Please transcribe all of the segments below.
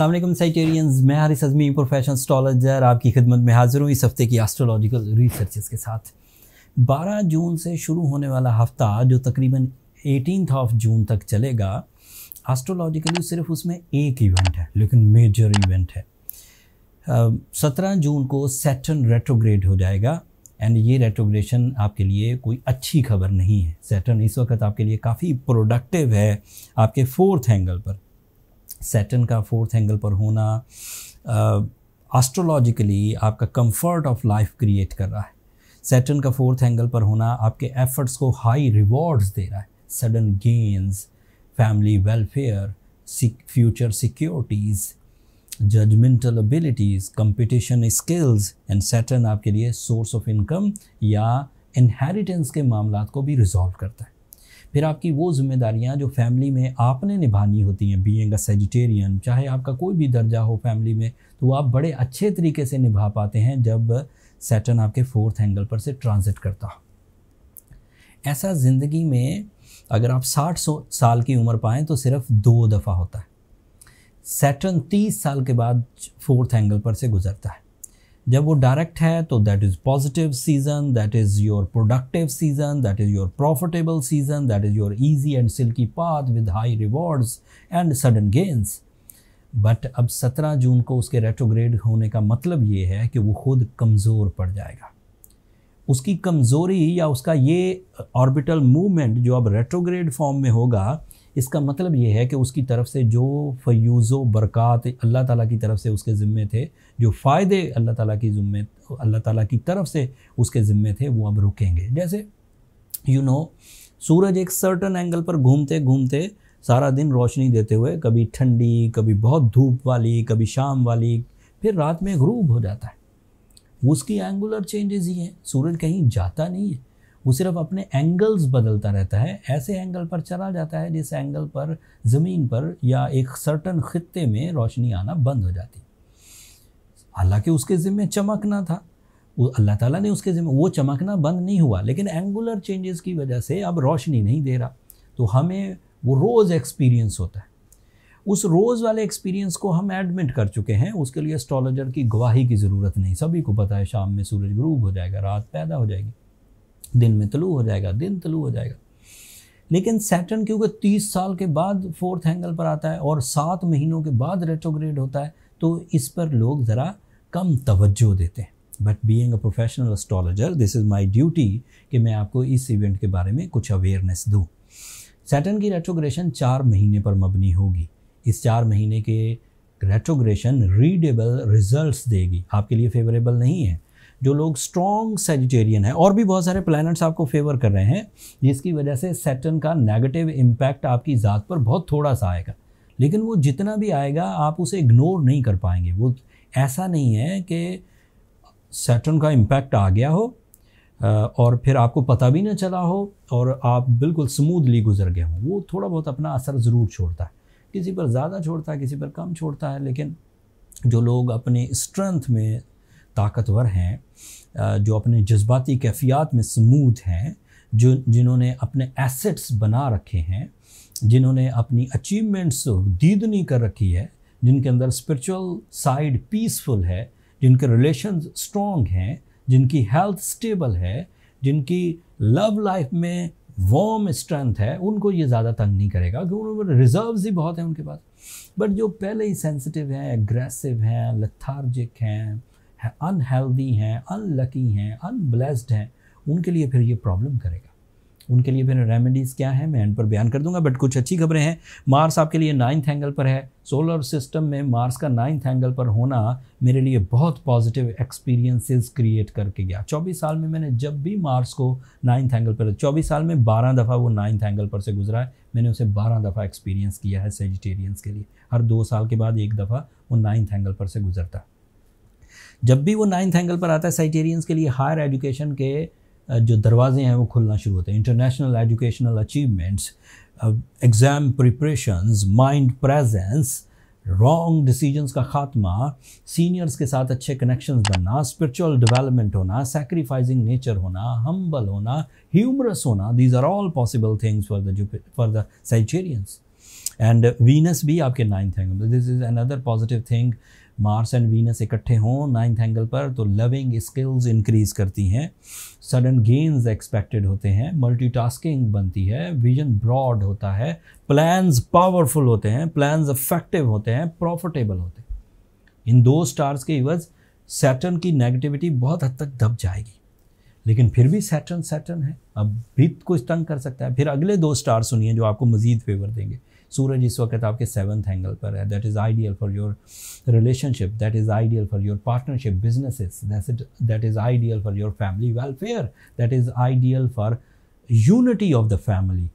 वालेकुम साइटेरियंस मैं हारिस अजमी प्रोफेशनल स्टॉलजर आपकी खिदमत में हाजिर हूँ इस हफ़्ते की एस्ट्रोलॉजिकल रिसर्चेस के साथ 12 जून से शुरू होने वाला हफ़्ता जो तकरीबन एटीन ऑफ जून तक चलेगा एस्ट्रोलॉजिकली सिर्फ उसमें एक इवेंट है लेकिन मेजर इवेंट है सत्रह जून को सेटन रेट्रोग्रेड हो जाएगा एंड ये रेट्रोग्रेशन आपके लिए कोई अच्छी खबर नहीं है सैटर्न इस वक्त आपके लिए काफ़ी प्रोडक्टिव है आपके फोर्थ एंगल पर सैटर्न का फोर्थ एंगल पर होना एस्ट्रोलॉजिकली आपका कंफर्ट ऑफ लाइफ क्रिएट कर रहा है सैटर्न का फोर्थ एंगल पर होना आपके एफर्ट्स को हाई रिवॉर्ड्स दे रहा है sudden gains family welfare future securities judgemental abilities competition skills and Saturn आपके लिए सोर्स ऑफ इनकम या इनहेरिटेंस के मामला को भी रिजॉल्व करता है फिर आपकी वो जिम्मेदारियाँ जो फैमिली में आपने निभानी होती हैं बी अ सेजिटेरियन चाहे आपका कोई भी दर्जा हो फैमिली में तो वो आप बड़े अच्छे तरीके से निभा पाते हैं जब सैटर्न आपके फोर्थ एंगल पर से ट्रांजिट करता हो ऐसा ज़िंदगी में अगर आप साठ साल की उम्र पाएँ तो सिर्फ दो दफ़ा होता है सैटर्न तीस साल के बाद फोर्थ एंगल पर से गुजरता है जब वो डायरेक्ट है तो that is positive season that is your productive season that is your profitable season that is your easy and silky path with high rewards and sudden gains but अब सत्रह जून को उसके रेट्रोग्रेड होने का मतलब ये है कि वो खुद कमज़ोर पड़ जाएगा उसकी कमज़ोरी या उसका ये ऑर्बिटल मूवमेंट जो अब रेट्रोग्रेड फॉर्म में होगा इसका मतलब ये है कि उसकी तरफ से जो फ्यूज़ बरक़ात अल्लाह ताला की तरफ से उसके ज़िम्मे थे जो फ़ायदे अल्लाह ताला की ज़िम्मे अल्लाह ताला की तरफ से उसके ज़िम्मे थे वो अब रुकेंगे जैसे यू you नो know, सूरज एक सर्टन एंगल पर घूमते घूमते सारा दिन रोशनी देते हुए कभी ठंडी कभी बहुत धूप वाली कभी शाम वाली फिर रात में ग्रूब हो जाता है उसकी एंगुलर चेंजेस ही हैं सूरज कहीं जाता नहीं है वो सिर्फ अपने एंगल्स बदलता रहता है ऐसे एंगल पर चला जाता है जिस एंगल पर ज़मीन पर या एक सर्टन ख़त्े में रोशनी आना बंद हो जाती हालांकि उसके ज़िम्मे चमकना था अल्लाह ताला ने उसके ज़िम्मे वो चमकना बंद नहीं हुआ लेकिन एंगुलर चेंजेस की वजह से अब रोशनी नहीं दे रहा तो हमें वो रोज़ एक्सपीरियंस होता है उस रोज़ वाले एक्सपीरियंस को हम एडमिट कर चुके हैं उसके लिए एस्ट्रोलॉजर की गवाही की ज़रूरत नहीं सभी को पता है शाम में सूरज ग्रूब हो जाएगा रात पैदा हो जाएगी दिन में तलु हो जाएगा दिन तलु हो जाएगा लेकिन सैटर्न क्योंकि तीस साल के बाद फोर्थ एंगल पर आता है और सात महीनों के बाद रेट्रोग्रेड होता है तो इस पर लोग ज़रा कम तवज्जो देते हैं but being a professional astrologer this is my duty कि मैं आपको इस इवेंट के बारे में कुछ अवेयरनेस दूँ सैटर्न की रेट्रोग्रेशन चार महीने पर मबनी होगी इस चार महीने के रेट्रोग्रेशन रीडेबल रिज़ल्ट देगी आपके लिए फेवरेबल नहीं है जो लोग स्ट्रॉन्ग सेजिटेरियन है और भी बहुत सारे प्लैनेट्स आपको फेवर कर रहे हैं जिसकी वजह से सेटन का नेगेटिव इम्पैक्ट आपकी ज़ात पर बहुत थोड़ा सा आएगा लेकिन वो जितना भी आएगा आप उसे इग्नोर नहीं कर पाएंगे वो ऐसा नहीं है कि सेटन का इम्पैक्ट आ गया हो और फिर आपको पता भी ना चला हो और आप बिल्कुल स्मूथली गुजर गए हों वो थोड़ा बहुत अपना असर ज़रूर छोड़ता है किसी पर ज़्यादा छोड़ता है किसी पर कम छोड़ता है लेकिन जो लोग अपने स्ट्रेंथ में ताकतवर हैं जो अपने जज्बाती कैफियात में समूद हैं जो जिन्होंने अपने एसेट्स बना रखे हैं जिन्होंने अपनी अचीवमेंट्स दीदनी कर रखी है जिनके अंदर स्पिरिचुअल साइड पीसफुल है जिनके रिलेशन स्ट्रॉन्ग हैं जिनकी हेल्थ स्टेबल है जिनकी लव लाइफ में वॉम स्ट्रेंथ है उनको ये ज़्यादा तंग नहीं करेगा क्योंकि उनमें रिजर्व्स ही बहुत हैं उनके पास बट जो पहले ही सेंसिटिव हैं एग्रेसिव हैं लथार्जिक हैं अनहेल्दी हैं अनलकी हैं अनब्लेस्ड हैं उनके लिए फिर ये प्रॉब्लम करेगा उनके लिए फिर रेमेडीज़ क्या है मैं एंड पर बयान कर दूंगा बट कुछ अच्छी खबरें हैं मार्स आपके लिए नाइन्थ एंगल पर है सोलर सिस्टम में मार्स का नाइन्थ एंगल पर होना मेरे लिए बहुत पॉजिटिव एक्सपीरियंसेस क्रिएट करके गया 24 साल में मैंने जब भी मार्स को नाइन्थ एंगल पर 24 साल में 12 दफ़ा वो नाइन्थ एंगल पर से गुजरा है मैंने उसे 12 दफ़ा एक्सपीरियंस किया है सेजिटेरियंस के लिए हर दो साल के बाद एक दफ़ा वो नाइन्थ एंगल पर से गुजरता है जब भी वो नाइन्थ एंगल पर आता है साइटेरियंस के लिए हायर एजुकेशन के जो दरवाजे हैं वो खुलना शुरू होते हैं international educational achievements exam preparations mind presence wrong decisions का खात्मा सीनियर्स के साथ अच्छे कनेक्शंस बनना स्पिरिचुअल डेवलपमेंट होना सेक्रीफाइसिंग नेचर होना हम्बल होना ह्यूमरस होना these are all possible things for the for the Sagittarians and Venus भी आपके ninth angle this is another positive thing Mars and Venus इकट्ठे हों नाइन्थ एंगल पर तो लविंग स्किल्स इंक्रीज करती हैं सडन गेंस एक्सपेक्टेड होते हैं मल्टीटास्किंग बनती है विजन ब्रॉड होता है प्लान्स पावरफुल होते हैं प्लान्स अफेक्टिव होते हैं प्रॉफिटेबल होते हैं इन दो स्टार्स के इवज सैटर्न की नेगेटिविटी बहुत हद तक दब जाएगी लेकिन फिर भी सैटर्न सैटर्न है अब भी कुछ तंग कर सकता है फिर अगले दो स्टार सुनिए जो आपको मज़ीद फेवर देंगे सूरज इस वक्त आपके सेवन्थ एंगल पर है that is ideal for your relationship that is ideal for your partnership business that is ideal for your family welfare that is ideal for unity of the family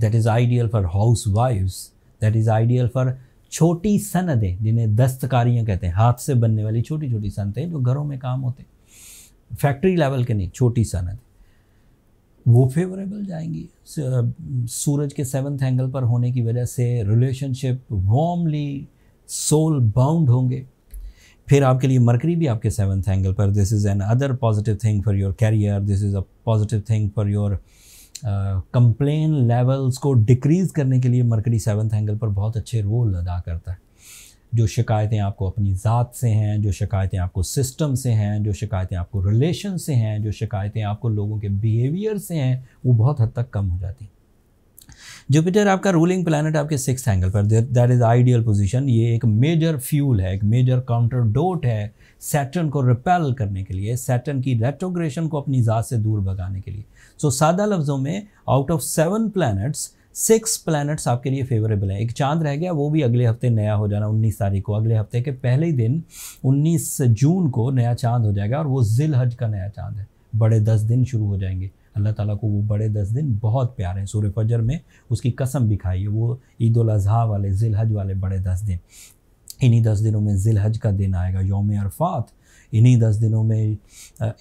that is ideal for हाउस वाइफ्स that is ideal for छोटी सनदें जिन्हें दस्तकारियाँ कहते हैं हाथ से बनने वाली छोटी छोटी सनतें जो घरों में काम होते हैं फैक्ट्री लेवल के नहीं छोटी सनदें वो फेवरेबल जाएंगी सूरज के सेवन्थ एंगल पर होने की वजह से रिलेशनशिप वार्मली सोल बाउंड होंगे फिर आपके लिए मरकरी भी आपके सेवन्थ एंगल पर this is another positive thing for your career this is a positive thing for your complain levels को डिक्रीज़ करने के लिए मरकरी सेवन्थ एंगल पर बहुत अच्छे रोल अदा करता है जो शिकायतें आपको अपनी ज़ात से हैं जो शिकायतें आपको सिस्टम से हैं जो शिकायतें आपको रिलेशन से हैं जो शिकायतें आपको लोगों के बिहेवियर से हैं वो बहुत हद तक कम हो जाती हैं जुपिटर आपका रूलिंग प्लानट आपके सिक्स एंगल पर दैट इज़ आइडियल पोजिशन ये एक मेजर फ्यूल है एक मेजर काउंटर डोट है सैटर्न को रिपेल करने के लिए सैटर्न की रेट्रोग्रेशन को अपनी ज़ात से दूर भगाने के लिए सो so, सादा लफ्ज़ों में out of seven planets six planets आपके लिए फेवरेबल हैं एक चांद रह गया वो भी अगले हफ्ते नया हो जाना 19 तारीख को अगले हफ्ते के पहले ही दिन 19 जून को नया चांद हो जाएगा और वो जिल हज का नया चांद है बड़े दस दिन शुरू हो जाएंगे अल्लाह ताला को वो बड़े दस दिन बहुत प्यारे हैं सूर्य फजर में उसकी कसम भी खाई है वो ईद अजहा वाले जिल हज वाले बड़े दस दिन इन्हीं दस दिनों में जिल हज का दिन आएगा योम अरफात इन्हीं दस दिनों में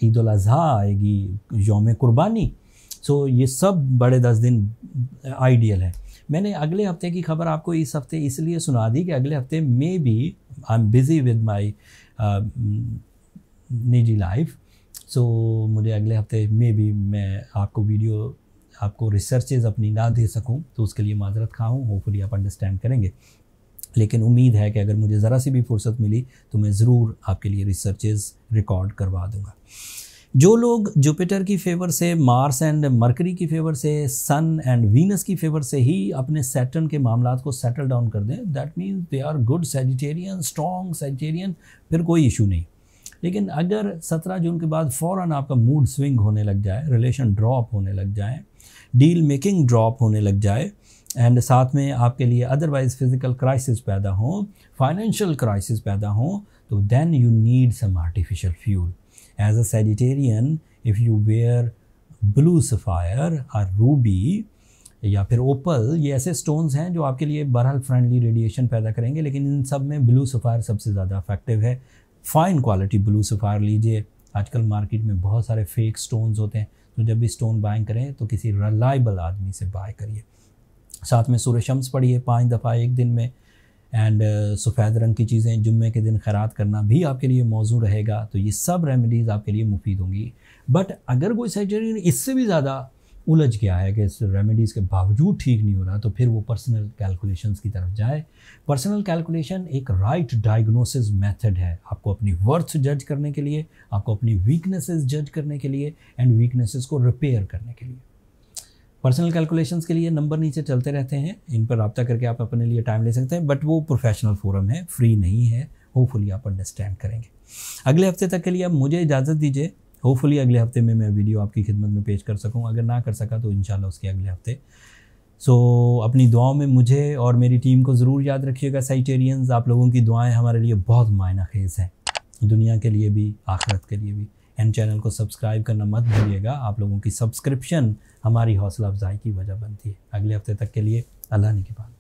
ईद अजहा आएगी योम कुर्बानी सो ये सब बड़े दस दिन आइडियल है मैंने अगले हफ्ते की खबर आपको इस हफ्ते इसलिए सुना दी कि अगले हफ्ते maybe I am busy with my निजी लाइफ सो मुझे अगले हफ्ते मे भी मैं आपको वीडियो आपको रिसर्चेज अपनी ना दे सकूं तो उसके लिए माजरत खाऊँ होपफुली आप अंडरस्टैंड करेंगे लेकिन उम्मीद है कि अगर मुझे ज़रा सी भी फुर्सत मिली तो मैं ज़रूर आपके लिए रिसर्चेज रिकॉर्ड करवा दूँगा जो लोग जुपिटर की फेवर से मार्स एंड मरकरी की फेवर से सन एंड वीनस की फेवर से ही अपने सैटर्न के मामला को सेटल डाउन कर दें that means they are good Sagittarian strong Sagittarian फिर कोई इशू नहीं लेकिन अगर 17 जून के बाद फ़ौर आपका मूड स्विंग होने लग जाए रिलेशन ड्रॉप होने लग जाए डील मेकिंग ड्रॉप होने लग जाए एंड साथ में आपके लिए अदरवाइज़ फिज़िकल क्राइसिस पैदा हों फाइनेंशियल क्राइसिस पैदा हों तो then you need some artificial fuel As a Sagittarian, if you wear blue sapphire or ruby या फिर ओपल ये ऐसे स्टोन्स हैं जो आपके लिए बहरहाल फ्रेंडली रेडिएशन पैदा करेंगे लेकिन इन सब में ब्लू सफ़ायर सबसे ज़्यादा इफेक्टिव है फ़ाइन क्वालिटी ब्लू सफ़ायर लीजिए आजकल मार्केट में बहुत सारे फेक स्टोन्स होते हैं तो जब भी स्टोन बाइंग करें तो किसी रिलायबल आदमी से बाय करिए साथ में सूर्य शम्स पढ़िए पाँच दफ़ा एक दिन में एंड uh, सफ़ेद रंग की चीज़ें जुम्मे के दिन खैरात करना भी आपके लिए मौजू रहेगा तो ये सब रेमडीज़ आपके लिए मुफीद होंगी बट अगर कोई सर्जरी इससे भी ज़्यादा उलझ गया है कि इस रेमेडीज़ के बावजूद ठीक नहीं हो रहा तो फिर वो पर्सनल कैलकुलेशन की तरफ जाए पर्सनल कैलकुलेशन एक राइट डायग्नोसिस मेथड है आपको अपनी वर्थ जज करने के लिए आपको अपनी वीकनेसेस जज करने के लिए एंड वीकनेसेस को रिपेयर करने के लिए पर्सनल कैलकुलेशंस के लिए नंबर नीचे चलते रहते हैं इन पर रबता करके आप अपने लिए टाइम ले सकते हैं बट वो प्रोफेशनल फोरम है फ्री नहीं है होपफुली आप अंडरस्टैंड करेंगे अगले हफ्ते तक के लिए आप मुझे इजाज़त दीजिए होपफुली अगले हफ्ते में मैं वीडियो आपकी खिदमत में पेश कर सकूँ अगर ना कर सका तो इन उसके अगले हफ्ते सो so, अपनी दुआओं में मुझे और मेरी टीम को ज़रूर याद रखिएगा साइटेरियंस आप लोगों की दुआएं हमारे लिए बहुत मायना खेज़ हैं दुनिया के लिए भी आखिरत के लिए भी एंड चैनल को सब्सक्राइब करना मत भूलिएगा आप लोगों की सब्सक्रिप्शन हमारी हौसला अफजाई की वजह बनती है अगले हफ्ते तक के लिए अल्लाह ने के बाद